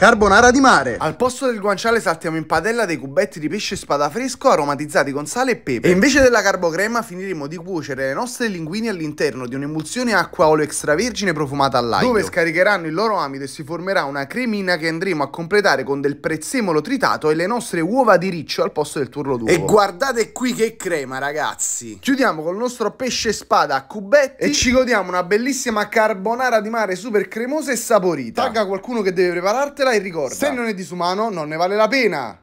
Carbonara di mare. Al posto del guanciale saltiamo in padella dei cubetti di pesce spada fresco aromatizzati con sale e pepe. E invece della carbocrema finiremo di cuocere le nostre linguine all'interno di un'emulsione acqua olio extravergine profumata all'aglio. Dove scaricheranno il loro amido e si formerà una cremina che andremo a completare con del prezzemolo tritato e le nostre uova di riccio al posto del turlo d'uovo. E guardate qui che crema ragazzi. Chiudiamo col nostro pesce spada a cubetti e ci godiamo una bellissima carbonara di mare super cremosa e saporita. Tagga qualcuno che deve preparartela Fatela e Se non è disumano, non ne vale la pena.